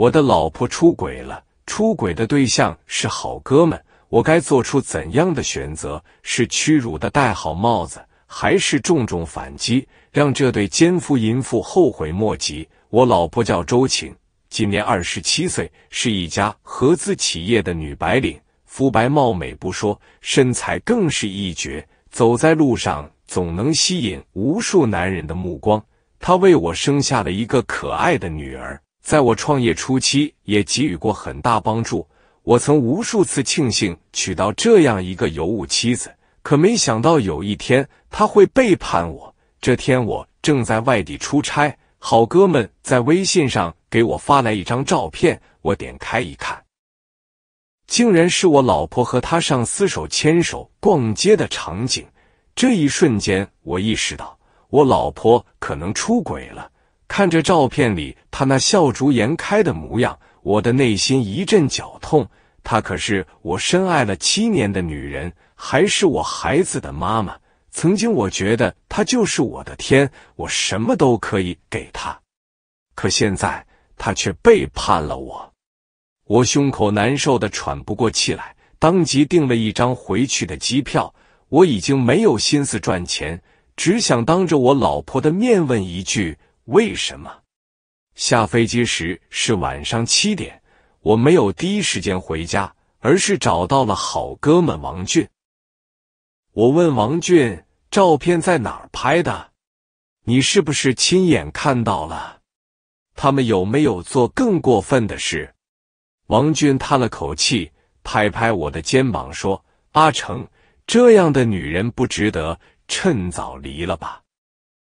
我的老婆出轨了，出轨的对象是好哥们。我该做出怎样的选择？是屈辱的戴好帽子，还是重重反击，让这对奸夫淫妇后悔莫及？我老婆叫周晴，今年二十七岁，是一家合资企业的女白领，肤白貌美不说，身材更是一绝，走在路上总能吸引无数男人的目光。她为我生下了一个可爱的女儿。在我创业初期，也给予过很大帮助。我曾无数次庆幸娶到这样一个尤物妻子，可没想到有一天他会背叛我。这天我正在外地出差，好哥们在微信上给我发来一张照片，我点开一看，竟然是我老婆和他上司手牵手逛街的场景。这一瞬间，我意识到我老婆可能出轨了。看着照片里他那笑逐颜开的模样，我的内心一阵绞痛。她可是我深爱了七年的女人，还是我孩子的妈妈。曾经我觉得她就是我的天，我什么都可以给她，可现在她却背叛了我。我胸口难受的喘不过气来，当即订了一张回去的机票。我已经没有心思赚钱，只想当着我老婆的面问一句。为什么下飞机时是晚上七点？我没有第一时间回家，而是找到了好哥们王俊。我问王俊：“照片在哪儿拍的？你是不是亲眼看到了？他们有没有做更过分的事？”王俊叹了口气，拍拍我的肩膀说：“阿成，这样的女人不值得，趁早离了吧。”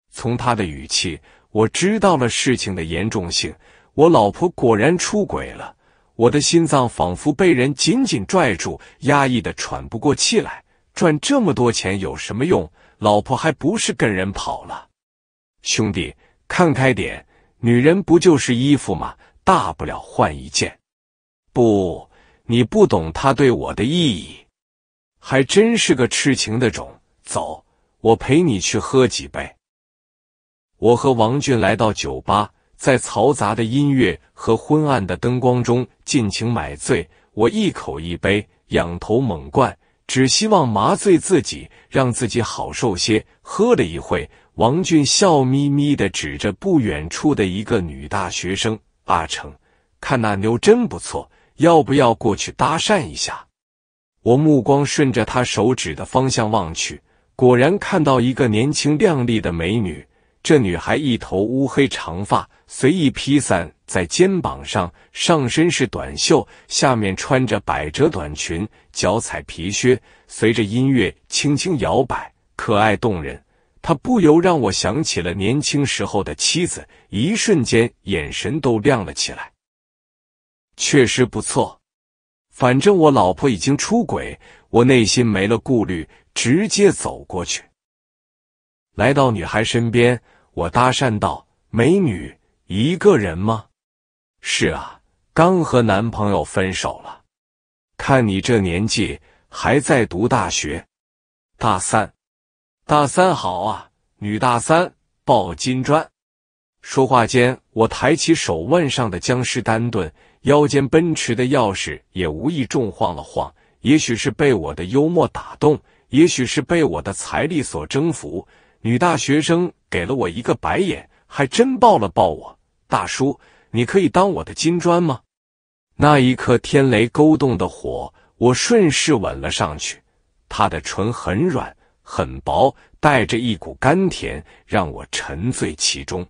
从他的语气。我知道了事情的严重性，我老婆果然出轨了。我的心脏仿佛被人紧紧拽住，压抑的喘不过气来。赚这么多钱有什么用？老婆还不是跟人跑了。兄弟，看开点，女人不就是衣服吗？大不了换一件。不，你不懂她对我的意义。还真是个痴情的种。走，我陪你去喝几杯。我和王俊来到酒吧，在嘈杂的音乐和昏暗的灯光中尽情买醉。我一口一杯，仰头猛灌，只希望麻醉自己，让自己好受些。喝了一会，王俊笑眯眯地指着不远处的一个女大学生：“阿成，看那妞真不错，要不要过去搭讪一下？”我目光顺着他手指的方向望去，果然看到一个年轻靓丽的美女。这女孩一头乌黑长发随意披散在肩膀上，上身是短袖，下面穿着百褶短裙，脚踩皮靴，随着音乐轻轻摇摆，可爱动人。她不由让我想起了年轻时候的妻子，一瞬间眼神都亮了起来。确实不错，反正我老婆已经出轨，我内心没了顾虑，直接走过去，来到女孩身边。我搭讪道：“美女，一个人吗？”“是啊，刚和男朋友分手了。”“看你这年纪，还在读大学，大三，大三好啊，女大三抱金砖。”说话间，我抬起手腕上的江诗丹顿，腰间奔驰的钥匙也无意中晃了晃。也许是被我的幽默打动，也许是被我的财力所征服。女大学生给了我一个白眼，还真抱了抱我。大叔，你可以当我的金砖吗？那一刻，天雷勾动的火，我顺势吻了上去。她的唇很软很薄，带着一股甘甜，让我沉醉其中，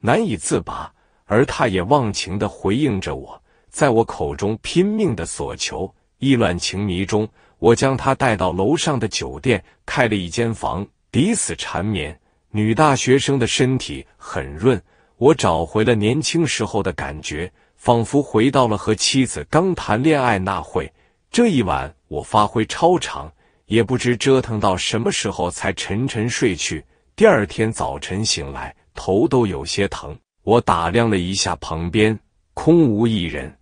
难以自拔。而他也忘情地回应着我，在我口中拼命的索求。意乱情迷中，我将他带到楼上的酒店，开了一间房。抵死缠绵，女大学生的身体很润，我找回了年轻时候的感觉，仿佛回到了和妻子刚谈恋爱那会。这一晚我发挥超常，也不知折腾到什么时候才沉沉睡去。第二天早晨醒来，头都有些疼。我打量了一下旁边，空无一人，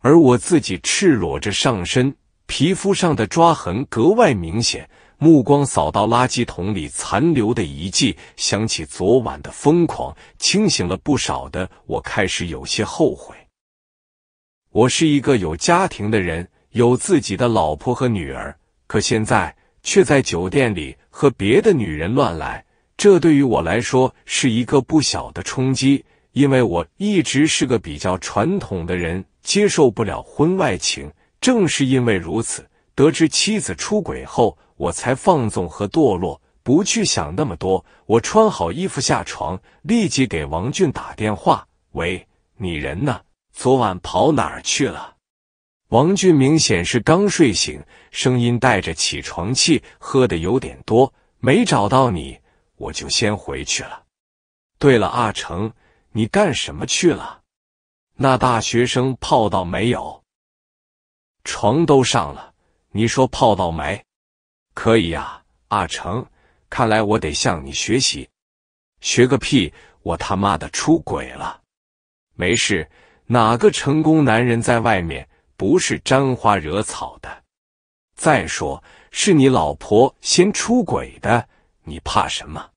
而我自己赤裸着上身，皮肤上的抓痕格外明显。目光扫到垃圾桶里残留的遗迹，想起昨晚的疯狂，清醒了不少的我开始有些后悔。我是一个有家庭的人，有自己的老婆和女儿，可现在却在酒店里和别的女人乱来，这对于我来说是一个不小的冲击。因为我一直是个比较传统的人，接受不了婚外情。正是因为如此，得知妻子出轨后。我才放纵和堕落，不去想那么多。我穿好衣服下床，立即给王俊打电话：“喂，你人呢？昨晚跑哪儿去了？”王俊明显是刚睡醒，声音带着起床气，喝的有点多，没找到你，我就先回去了。对了，阿成，你干什么去了？那大学生泡到没有？床都上了，你说泡到没？可以呀，阿成，看来我得向你学习，学个屁！我他妈的出轨了，没事，哪个成功男人在外面不是沾花惹草的？再说，是你老婆先出轨的，你怕什么？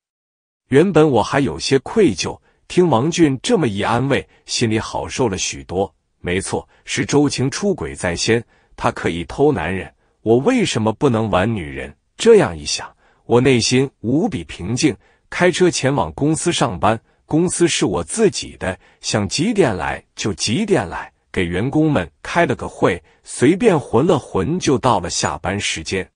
原本我还有些愧疚，听王俊这么一安慰，心里好受了许多。没错，是周晴出轨在先，她可以偷男人。我为什么不能玩女人？这样一想，我内心无比平静。开车前往公司上班，公司是我自己的，想几点来就几点来。给员工们开了个会，随便混了混，就到了下班时间。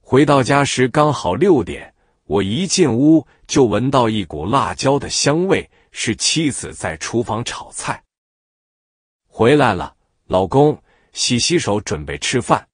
回到家时刚好六点，我一进屋就闻到一股辣椒的香味，是妻子在厨房炒菜。回来了，老公，洗洗手，准备吃饭。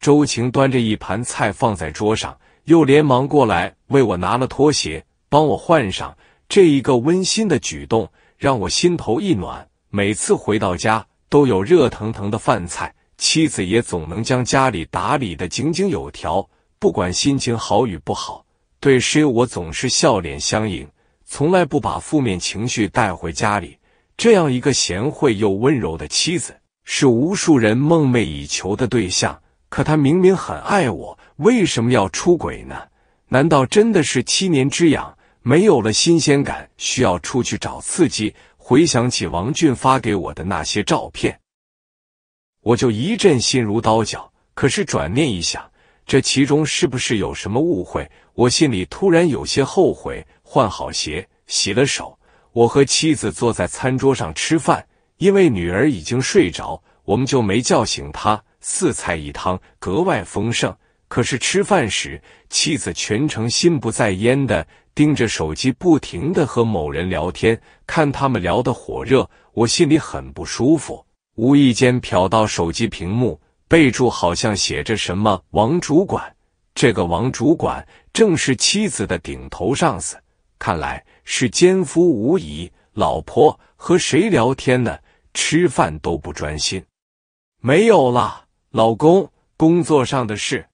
周晴端着一盘菜放在桌上，又连忙过来为我拿了拖鞋，帮我换上。这一个温馨的举动让我心头一暖。每次回到家都有热腾腾的饭菜，妻子也总能将家里打理得井井有条。不管心情好与不好，对谁我总是笑脸相迎，从来不把负面情绪带回家里。这样一个贤惠又温柔的妻子，是无数人梦寐以求的对象。可他明明很爱我，为什么要出轨呢？难道真的是七年之痒，没有了新鲜感，需要出去找刺激？回想起王俊发给我的那些照片，我就一阵心如刀绞。可是转念一想，这其中是不是有什么误会？我心里突然有些后悔。换好鞋，洗了手，我和妻子坐在餐桌上吃饭，因为女儿已经睡着，我们就没叫醒她。四菜一汤，格外丰盛。可是吃饭时，妻子全程心不在焉的盯着手机，不停的和某人聊天。看他们聊得火热，我心里很不舒服。无意间瞟到手机屏幕，备注好像写着什么“王主管”。这个王主管正是妻子的顶头上司，看来是奸夫无疑。老婆和谁聊天呢？吃饭都不专心。没有了。老公，工作上的事。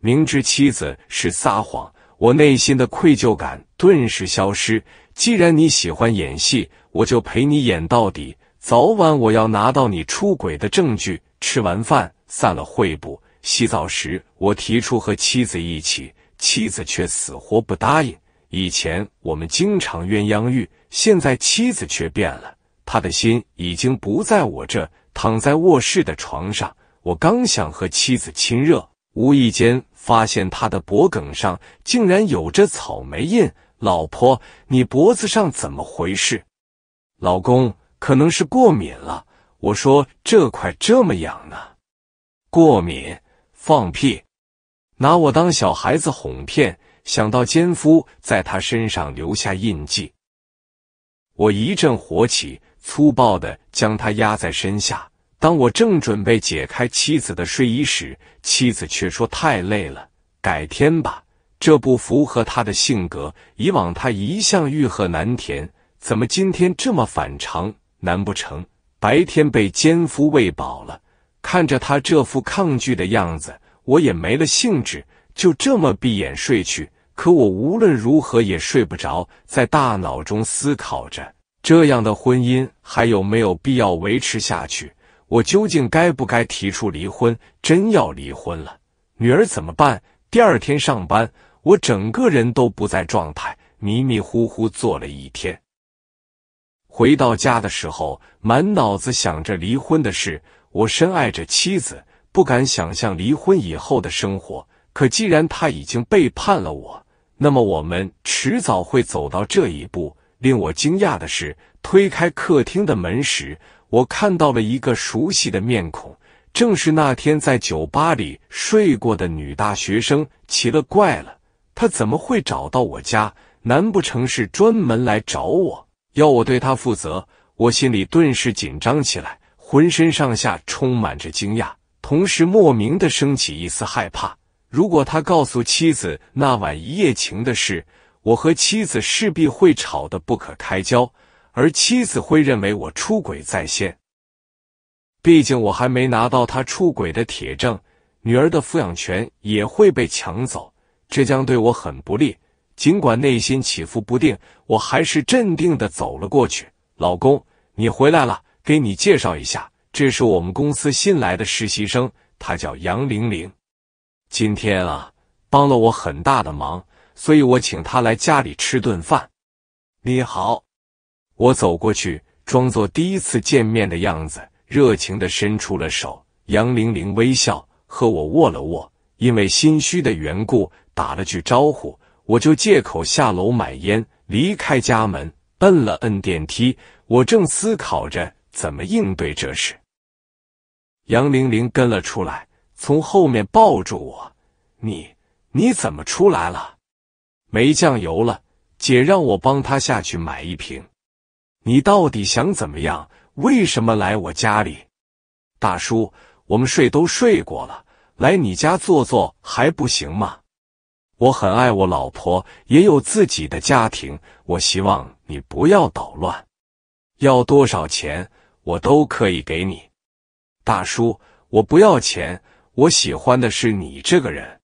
明知妻子是撒谎，我内心的愧疚感顿时消失。既然你喜欢演戏，我就陪你演到底。早晚我要拿到你出轨的证据。吃完饭，散了会步，洗澡时我提出和妻子一起，妻子却死活不答应。以前我们经常鸳鸯浴，现在妻子却变了，他的心已经不在我这。躺在卧室的床上，我刚想和妻子亲热，无意间发现他的脖梗上竟然有着草莓印。老婆，你脖子上怎么回事？老公，可能是过敏了。我说这块这么痒呢，过敏？放屁！拿我当小孩子哄骗。想到奸夫在他身上留下印记，我一阵火起，粗暴的。将他压在身下。当我正准备解开妻子的睡衣时，妻子却说：“太累了，改天吧。”这不符合他的性格。以往他一向欲壑难填，怎么今天这么反常？难不成白天被奸夫喂饱了？看着他这副抗拒的样子，我也没了兴致，就这么闭眼睡去。可我无论如何也睡不着，在大脑中思考着。这样的婚姻还有没有必要维持下去？我究竟该不该提出离婚？真要离婚了，女儿怎么办？第二天上班，我整个人都不在状态，迷迷糊糊坐了一天。回到家的时候，满脑子想着离婚的事。我深爱着妻子，不敢想象离婚以后的生活。可既然他已经背叛了我，那么我们迟早会走到这一步。令我惊讶的是，推开客厅的门时，我看到了一个熟悉的面孔，正是那天在酒吧里睡过的女大学生。奇了怪了，她怎么会找到我家？难不成是专门来找我，要我对她负责？我心里顿时紧张起来，浑身上下充满着惊讶，同时莫名的升起一丝害怕。如果他告诉妻子那晚一夜情的事，我和妻子势必会吵得不可开交，而妻子会认为我出轨在先。毕竟我还没拿到他出轨的铁证，女儿的抚养权也会被抢走，这将对我很不利。尽管内心起伏不定，我还是镇定的走了过去。老公，你回来了，给你介绍一下，这是我们公司新来的实习生，他叫杨玲玲。今天啊，帮了我很大的忙。所以我请他来家里吃顿饭。你好，我走过去，装作第一次见面的样子，热情的伸出了手。杨玲玲微笑，和我握了握。因为心虚的缘故，打了句招呼，我就借口下楼买烟，离开家门，摁了摁电梯。我正思考着怎么应对这事，杨玲玲跟了出来，从后面抱住我：“你你怎么出来了？”没酱油了，姐让我帮她下去买一瓶。你到底想怎么样？为什么来我家里？大叔，我们睡都睡过了，来你家坐坐还不行吗？我很爱我老婆，也有自己的家庭，我希望你不要捣乱。要多少钱我都可以给你，大叔，我不要钱，我喜欢的是你这个人。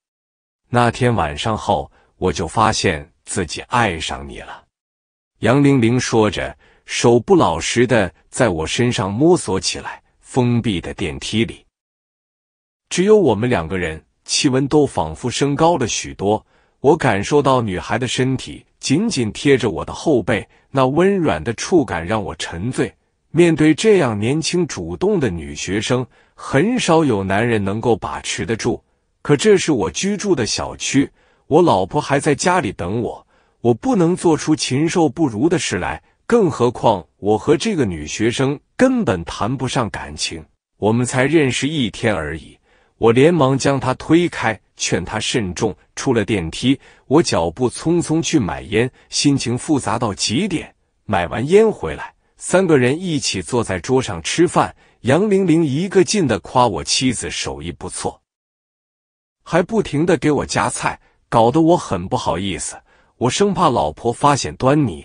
那天晚上后。我就发现自己爱上你了，杨玲玲说着，手不老实的在我身上摸索起来。封闭的电梯里，只有我们两个人，气温都仿佛升高了许多。我感受到女孩的身体紧紧贴着我的后背，那温软的触感让我沉醉。面对这样年轻主动的女学生，很少有男人能够把持得住。可这是我居住的小区。我老婆还在家里等我，我不能做出禽兽不如的事来。更何况我和这个女学生根本谈不上感情，我们才认识一天而已。我连忙将她推开，劝她慎重。出了电梯，我脚步匆匆去买烟，心情复杂到极点。买完烟回来，三个人一起坐在桌上吃饭。杨玲玲一个劲的夸我妻子手艺不错，还不停的给我夹菜。搞得我很不好意思，我生怕老婆发现端倪，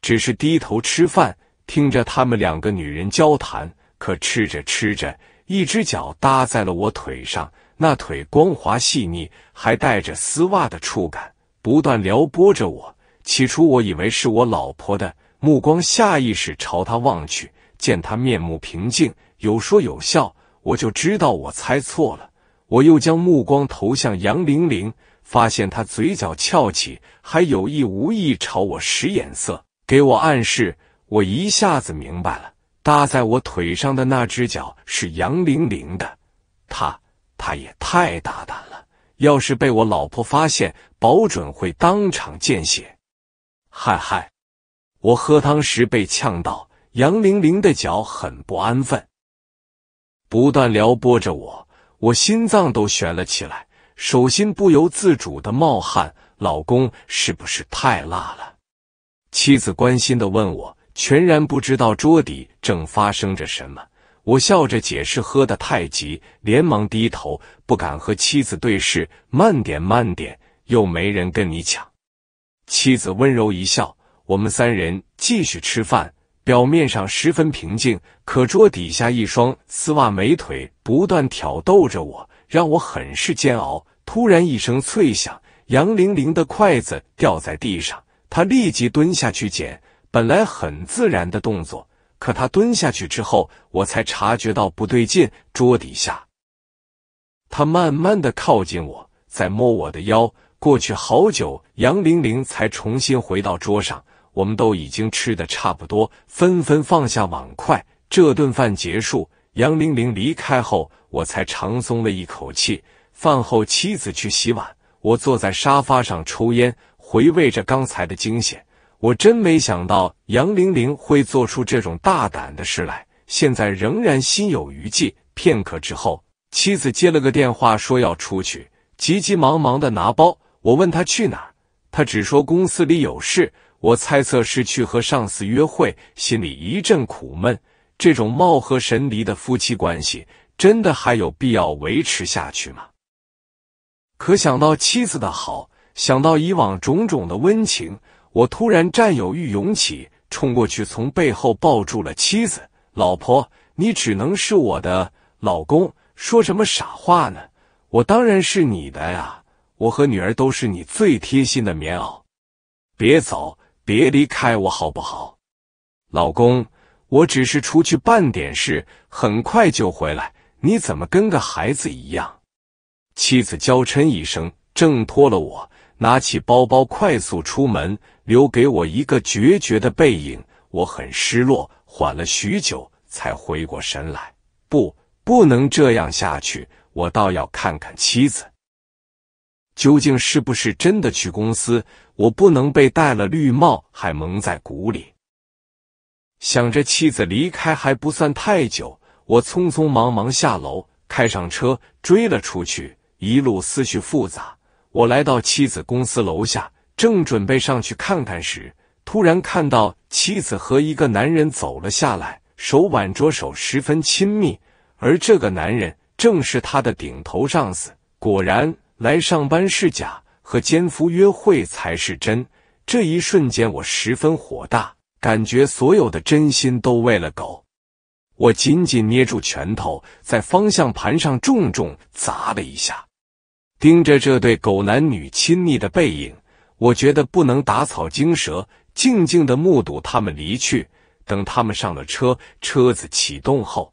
只是低头吃饭，听着他们两个女人交谈。可吃着吃着，一只脚搭在了我腿上，那腿光滑细腻，还带着丝袜的触感，不断撩拨着我。起初我以为是我老婆的，目光下意识朝她望去，见她面目平静，有说有笑，我就知道我猜错了。我又将目光投向杨玲玲，发现她嘴角翘起，还有意无意朝我使眼色，给我暗示。我一下子明白了，搭在我腿上的那只脚是杨玲玲的。他，他也太大胆了，要是被我老婆发现，保准会当场见血。嗨嗨，我喝汤时被呛到，杨玲玲的脚很不安分，不断撩拨着我。我心脏都悬了起来，手心不由自主的冒汗。老公，是不是太辣了？妻子关心的问我，全然不知道桌底正发生着什么。我笑着解释，喝得太急，连忙低头，不敢和妻子对视。慢点，慢点，又没人跟你抢。妻子温柔一笑，我们三人继续吃饭。表面上十分平静，可桌底下一双丝袜美腿不断挑逗着我，让我很是煎熬。突然一声脆响，杨玲玲的筷子掉在地上，她立即蹲下去捡。本来很自然的动作，可她蹲下去之后，我才察觉到不对劲。桌底下，她慢慢的靠近我，在摸我的腰。过去好久，杨玲玲才重新回到桌上。我们都已经吃的差不多，纷纷放下碗筷。这顿饭结束，杨玲玲离开后，我才长松了一口气。饭后，妻子去洗碗，我坐在沙发上抽烟，回味着刚才的惊险。我真没想到杨玲玲会做出这种大胆的事来，现在仍然心有余悸。片刻之后，妻子接了个电话，说要出去，急急忙忙的拿包。我问她去哪儿，她只说公司里有事。我猜测是去和上司约会，心里一阵苦闷。这种貌合神离的夫妻关系，真的还有必要维持下去吗？可想到妻子的好，想到以往种种的温情，我突然占有欲涌起，冲过去从背后抱住了妻子。老婆，你只能是我的老公，说什么傻话呢？我当然是你的呀！我和女儿都是你最贴心的棉袄，别走。别离开我好不好，老公！我只是出去办点事，很快就回来。你怎么跟个孩子一样？妻子娇嗔一声，挣脱了我，拿起包包快速出门，留给我一个决绝的背影。我很失落，缓了许久才回过神来。不，不能这样下去。我倒要看看妻子。究竟是不是真的去公司？我不能被戴了绿帽还蒙在鼓里。想着妻子离开还不算太久，我匆匆忙忙下楼，开上车追了出去，一路思绪复杂。我来到妻子公司楼下，正准备上去看看时，突然看到妻子和一个男人走了下来，手挽着手，十分亲密。而这个男人正是他的顶头上司。果然。来上班是假，和奸夫约会才是真。这一瞬间，我十分火大，感觉所有的真心都喂了狗。我紧紧捏住拳头，在方向盘上重重砸了一下。盯着这对狗男女亲密的背影，我觉得不能打草惊蛇，静静的目睹他们离去。等他们上了车，车子启动后，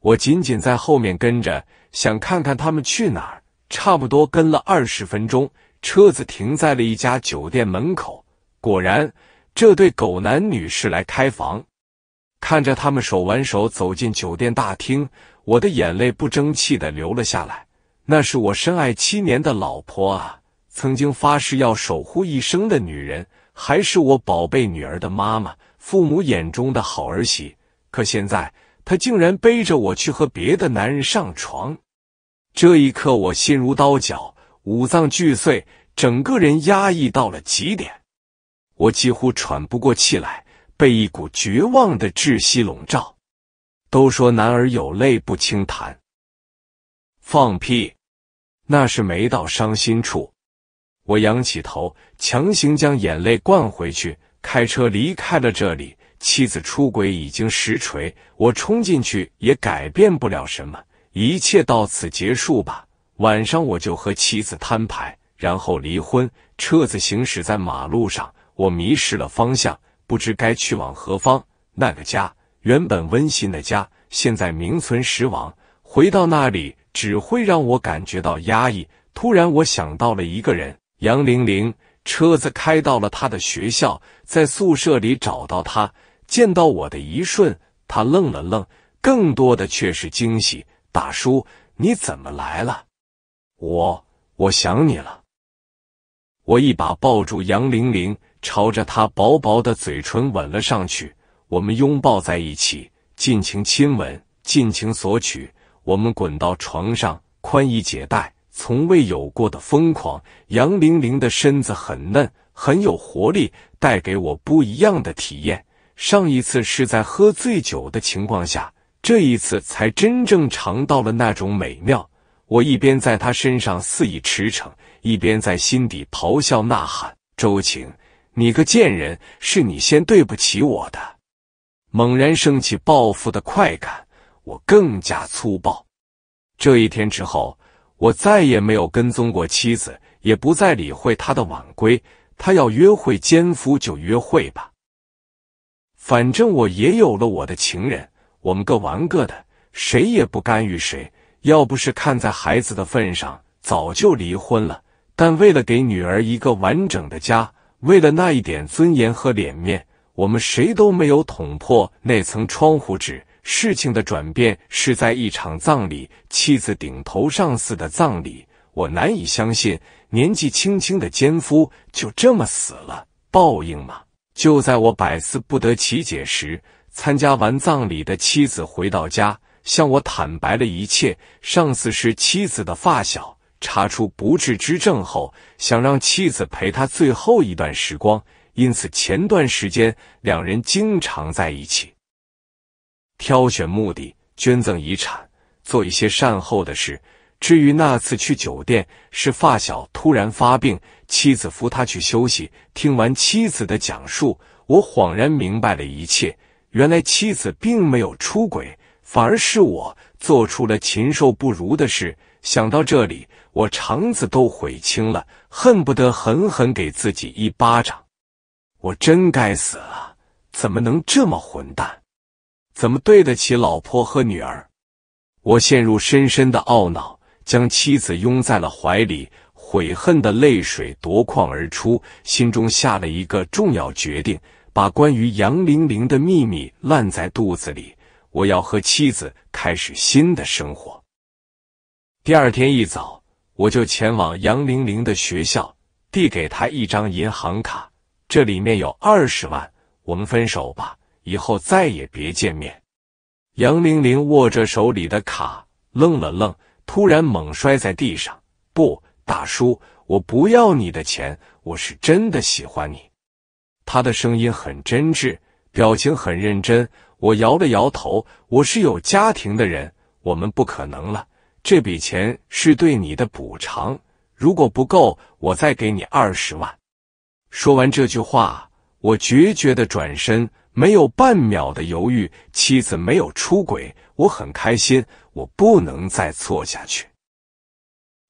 我紧紧在后面跟着，想看看他们去哪儿。差不多跟了二十分钟，车子停在了一家酒店门口。果然，这对狗男女是来开房。看着他们手挽手走进酒店大厅，我的眼泪不争气的流了下来。那是我深爱七年的老婆啊，曾经发誓要守护一生的女人，还是我宝贝女儿的妈妈，父母眼中的好儿媳。可现在，她竟然背着我去和别的男人上床！这一刻，我心如刀绞，五脏俱碎，整个人压抑到了极点，我几乎喘不过气来，被一股绝望的窒息笼罩。都说男儿有泪不轻弹，放屁，那是没到伤心处。我仰起头，强行将眼泪灌回去，开车离开了这里。妻子出轨已经实锤，我冲进去也改变不了什么。一切到此结束吧。晚上我就和妻子摊牌，然后离婚。车子行驶在马路上，我迷失了方向，不知该去往何方。那个家，原本温馨的家，现在名存实亡。回到那里只会让我感觉到压抑。突然，我想到了一个人——杨玲玲。车子开到了她的学校，在宿舍里找到她，见到我的一瞬，她愣了愣，更多的却是惊喜。大叔，你怎么来了？我，我想你了。我一把抱住杨玲玲，朝着她薄薄的嘴唇吻了上去。我们拥抱在一起，尽情亲吻，尽情索取。我们滚到床上，宽衣解带，从未有过的疯狂。杨玲玲的身子很嫩，很有活力，带给我不一样的体验。上一次是在喝醉酒的情况下。这一次才真正尝到了那种美妙。我一边在他身上肆意驰骋，一边在心底咆哮呐喊：“周晴，你个贱人，是你先对不起我的！”猛然升起报复的快感，我更加粗暴。这一天之后，我再也没有跟踪过妻子，也不再理会她的晚归。她要约会奸夫就约会吧，反正我也有了我的情人。我们各玩各的，谁也不干预谁。要不是看在孩子的份上，早就离婚了。但为了给女儿一个完整的家，为了那一点尊严和脸面，我们谁都没有捅破那层窗户纸。事情的转变是在一场葬礼，妻子顶头上司的葬礼。我难以相信，年纪轻轻的奸夫就这么死了，报应吗？就在我百思不得其解时。参加完葬礼的妻子回到家，向我坦白了一切。上次是妻子的发小查出不治之症后，想让妻子陪他最后一段时光，因此前段时间两人经常在一起。挑选墓地、捐赠遗产、做一些善后的事。至于那次去酒店，是发小突然发病，妻子扶他去休息。听完妻子的讲述，我恍然明白了一切。原来妻子并没有出轨，反而是我做出了禽兽不如的事。想到这里，我肠子都悔青了，恨不得狠狠给自己一巴掌。我真该死啊！怎么能这么混蛋？怎么对得起老婆和女儿？我陷入深深的懊恼，将妻子拥在了怀里，悔恨的泪水夺眶而出，心中下了一个重要决定。把关于杨玲玲的秘密烂在肚子里，我要和妻子开始新的生活。第二天一早，我就前往杨玲玲的学校，递给她一张银行卡，这里面有二十万。我们分手吧，以后再也别见面。杨玲玲握着手里的卡，愣了愣，突然猛摔在地上：“不，大叔，我不要你的钱，我是真的喜欢你。”他的声音很真挚，表情很认真。我摇了摇头，我是有家庭的人，我们不可能了。这笔钱是对你的补偿，如果不够，我再给你二十万。说完这句话，我决绝的转身，没有半秒的犹豫。妻子没有出轨，我很开心。我不能再错下去，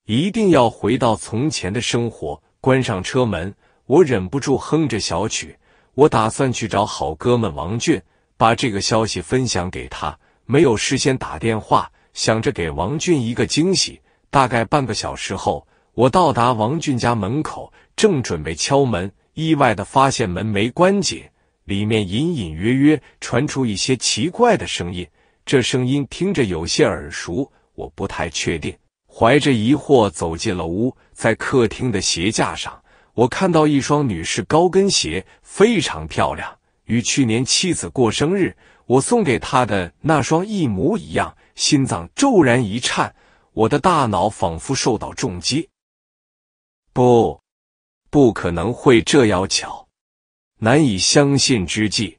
一定要回到从前的生活。关上车门。我忍不住哼着小曲，我打算去找好哥们王俊，把这个消息分享给他。没有事先打电话，想着给王俊一个惊喜。大概半个小时后，我到达王俊家门口，正准备敲门，意外的发现门没关紧，里面隐隐约约传出一些奇怪的声音。这声音听着有些耳熟，我不太确定。怀着疑惑走进了屋，在客厅的鞋架上。我看到一双女士高跟鞋，非常漂亮，与去年妻子过生日我送给她的那双一模一样。心脏骤然一颤，我的大脑仿佛受到重击。不，不可能会这样巧，难以相信之际，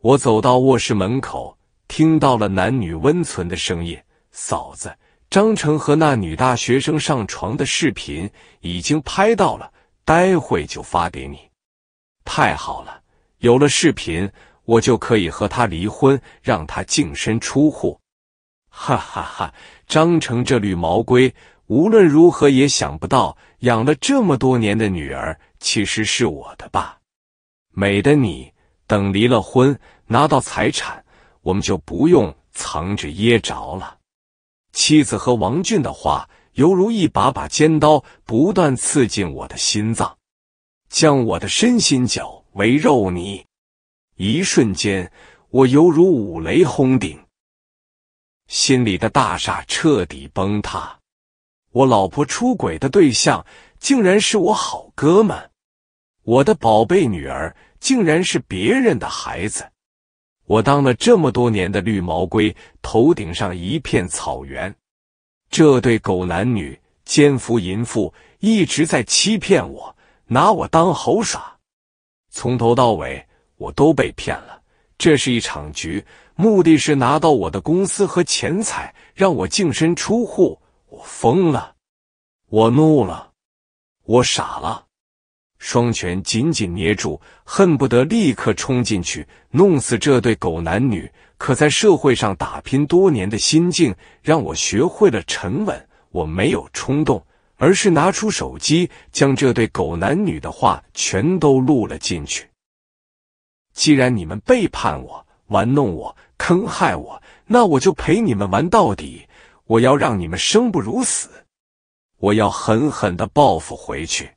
我走到卧室门口，听到了男女温存的声音，嫂子。张成和那女大学生上床的视频已经拍到了，待会就发给你。太好了，有了视频，我就可以和他离婚，让他净身出户。哈哈哈，张成这绿毛龟无论如何也想不到，养了这么多年的女儿其实是我的吧？美的你，等离了婚，拿到财产，我们就不用藏着掖着了。妻子和王俊的话犹如一把把尖刀，不断刺进我的心脏，将我的身心绞为肉泥。一瞬间，我犹如五雷轰顶，心里的大厦彻底崩塌。我老婆出轨的对象竟然是我好哥们，我的宝贝女儿竟然是别人的孩子。我当了这么多年的绿毛龟，头顶上一片草原。这对狗男女奸夫淫妇一直在欺骗我，拿我当猴耍。从头到尾，我都被骗了。这是一场局，目的是拿到我的公司和钱财，让我净身出户。我疯了，我怒了，我傻了。双拳紧紧捏住，恨不得立刻冲进去弄死这对狗男女。可在社会上打拼多年的心境，让我学会了沉稳。我没有冲动，而是拿出手机，将这对狗男女的话全都录了进去。既然你们背叛我、玩弄我、坑害我，那我就陪你们玩到底。我要让你们生不如死，我要狠狠的报复回去。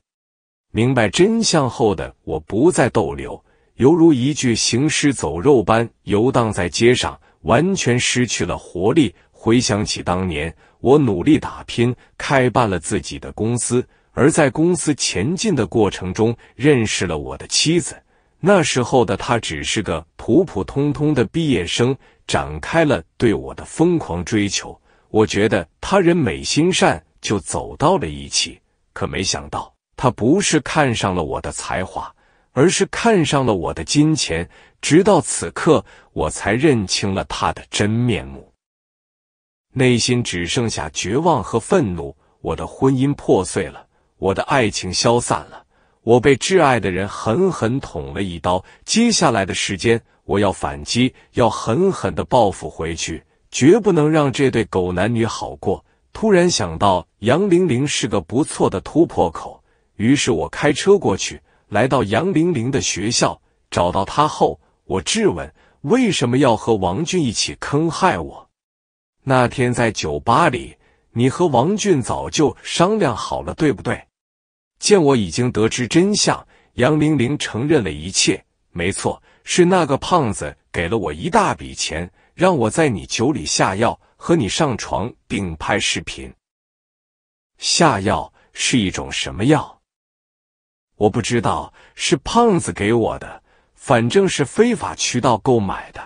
明白真相后的我不再逗留，犹如一具行尸走肉般游荡在街上，完全失去了活力。回想起当年，我努力打拼，开办了自己的公司，而在公司前进的过程中，认识了我的妻子。那时候的她只是个普普通通的毕业生，展开了对我的疯狂追求。我觉得她人美心善，就走到了一起。可没想到。他不是看上了我的才华，而是看上了我的金钱。直到此刻，我才认清了他的真面目。内心只剩下绝望和愤怒。我的婚姻破碎了，我的爱情消散了，我被挚爱的人狠狠捅了一刀。接下来的时间，我要反击，要狠狠的报复回去，绝不能让这对狗男女好过。突然想到，杨玲玲是个不错的突破口。于是我开车过去，来到杨玲玲的学校，找到她后，我质问：为什么要和王俊一起坑害我？那天在酒吧里，你和王俊早就商量好了，对不对？见我已经得知真相，杨玲玲承认了一切。没错，是那个胖子给了我一大笔钱，让我在你酒里下药，和你上床并拍视频。下药是一种什么药？我不知道是胖子给我的，反正是非法渠道购买的。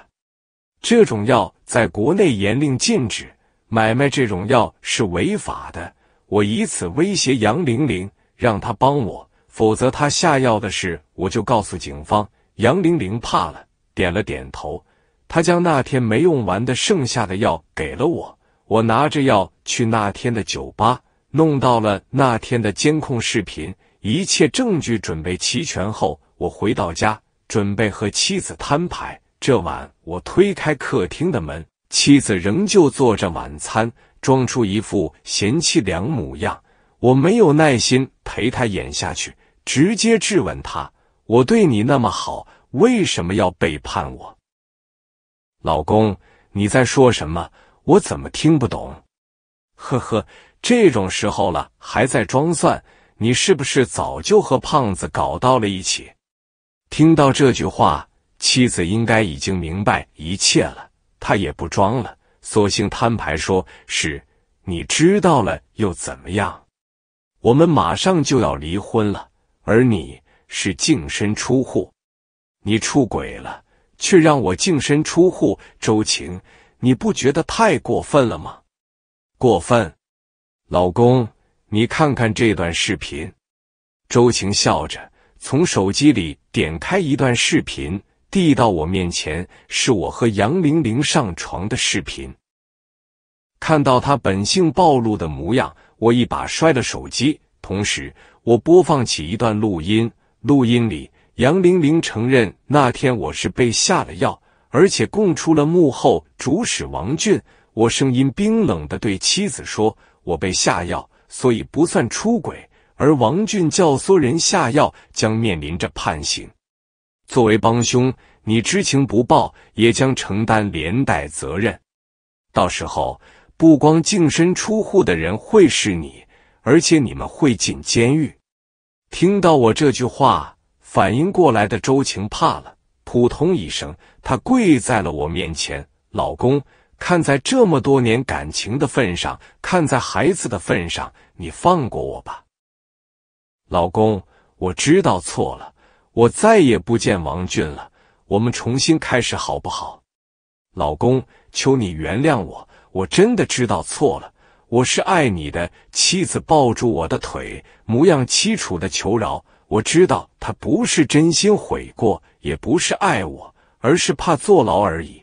这种药在国内严令禁止，买卖这种药是违法的。我以此威胁杨玲玲，让她帮我，否则她下药的事我就告诉警方。杨玲玲怕了，点了点头。她将那天没用完的剩下的药给了我，我拿着药去那天的酒吧，弄到了那天的监控视频。一切证据准备齐全后，我回到家，准备和妻子摊牌。这晚，我推开客厅的门，妻子仍旧做着晚餐，装出一副贤妻良母样。我没有耐心陪她演下去，直接质问她：“我对你那么好，为什么要背叛我？”老公，你在说什么？我怎么听不懂？呵呵，这种时候了，还在装蒜。你是不是早就和胖子搞到了一起？听到这句话，妻子应该已经明白一切了。她也不装了，索性摊牌说：“是你知道了又怎么样？我们马上就要离婚了，而你是净身出户。你出轨了，却让我净身出户，周晴，你不觉得太过分了吗？过分，老公。”你看看这段视频，周晴笑着从手机里点开一段视频，递到我面前，是我和杨玲玲上床的视频。看到他本性暴露的模样，我一把摔了手机，同时我播放起一段录音，录音里杨玲玲承认那天我是被下了药，而且供出了幕后主使王俊。我声音冰冷的对妻子说：“我被下药。”所以不算出轨，而王俊教唆人下药，将面临着判刑。作为帮凶，你知情不报，也将承担连带责任。到时候，不光净身出户的人会是你，而且你们会进监狱。听到我这句话，反应过来的周晴怕了，扑通一声，她跪在了我面前，老公。看在这么多年感情的份上，看在孩子的份上，你放过我吧，老公。我知道错了，我再也不见王俊了。我们重新开始好不好？老公，求你原谅我，我真的知道错了。我是爱你的妻子，抱住我的腿，模样凄楚的求饶。我知道他不是真心悔过，也不是爱我，而是怕坐牢而已。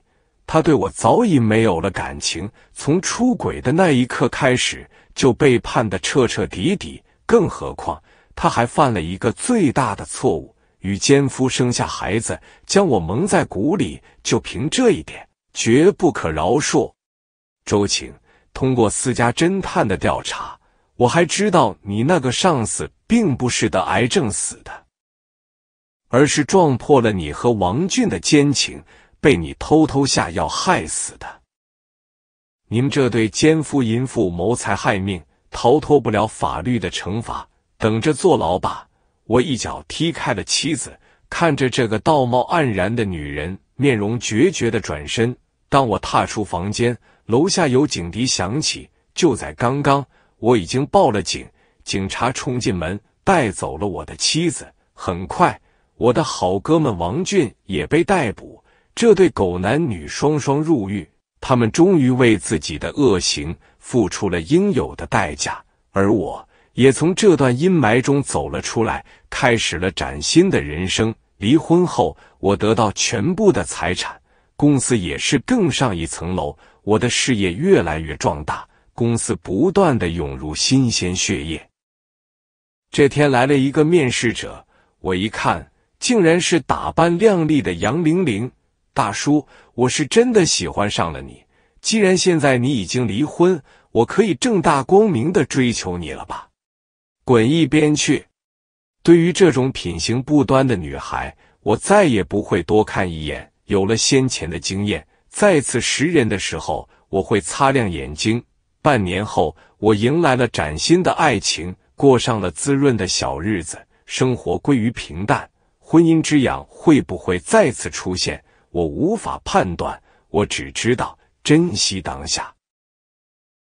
他对我早已没有了感情，从出轨的那一刻开始就背叛的彻彻底底。更何况他还犯了一个最大的错误，与奸夫生下孩子，将我蒙在鼓里。就凭这一点，绝不可饶恕。周晴，通过私家侦探的调查，我还知道你那个上司并不是得癌症死的，而是撞破了你和王俊的奸情。被你偷偷下药害死的！你们这对奸夫淫妇谋财害命，逃脱不了法律的惩罚，等着坐牢吧！我一脚踢开了妻子，看着这个道貌岸然的女人，面容决绝的转身。当我踏出房间，楼下有警笛响起，就在刚刚，我已经报了警，警察冲进门，带走了我的妻子。很快，我的好哥们王俊也被逮捕。这对狗男女双双入狱，他们终于为自己的恶行付出了应有的代价。而我也从这段阴霾中走了出来，开始了崭新的人生。离婚后，我得到全部的财产，公司也是更上一层楼，我的事业越来越壮大，公司不断的涌入新鲜血液。这天来了一个面试者，我一看，竟然是打扮靓丽的杨玲玲。大叔，我是真的喜欢上了你。既然现在你已经离婚，我可以正大光明的追求你了吧？滚一边去！对于这种品行不端的女孩，我再也不会多看一眼。有了先前的经验，再次识人的时候，我会擦亮眼睛。半年后，我迎来了崭新的爱情，过上了滋润的小日子，生活归于平淡。婚姻之痒会不会再次出现？我无法判断，我只知道珍惜当下。